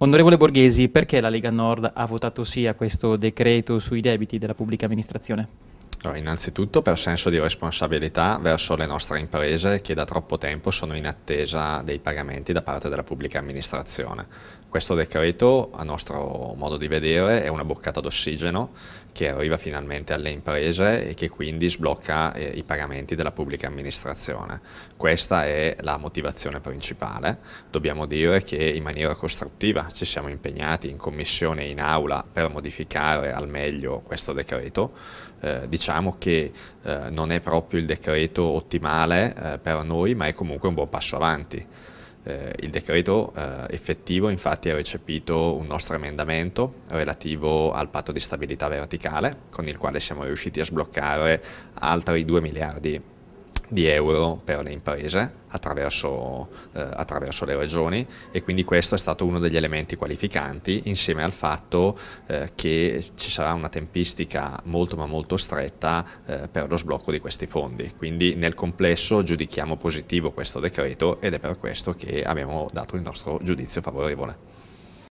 Onorevole Borghesi, perché la Lega Nord ha votato sì a questo decreto sui debiti della pubblica amministrazione? Allora, innanzitutto per senso di responsabilità verso le nostre imprese che da troppo tempo sono in attesa dei pagamenti da parte della pubblica amministrazione. Questo decreto, a nostro modo di vedere, è una boccata d'ossigeno che arriva finalmente alle imprese e che quindi sblocca eh, i pagamenti della pubblica amministrazione. Questa è la motivazione principale. Dobbiamo dire che in maniera costruttiva ci siamo impegnati in commissione e in aula per modificare al meglio questo decreto. Eh, diciamo diciamo che eh, non è proprio il decreto ottimale eh, per noi, ma è comunque un buon passo avanti. Eh, il decreto eh, effettivo infatti ha recepito un nostro emendamento relativo al patto di stabilità verticale, con il quale siamo riusciti a sbloccare altri 2 miliardi di euro per le imprese attraverso, eh, attraverso, le regioni e quindi questo è stato uno degli elementi qualificanti insieme al fatto eh, che ci sarà una tempistica molto ma molto stretta eh, per lo sblocco di questi fondi. Quindi nel complesso giudichiamo positivo questo decreto ed è per questo che abbiamo dato il nostro giudizio favorevole.